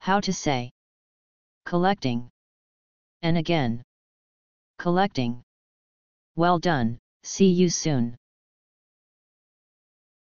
How to say. Collecting. And again. Collecting. Well done, see you soon.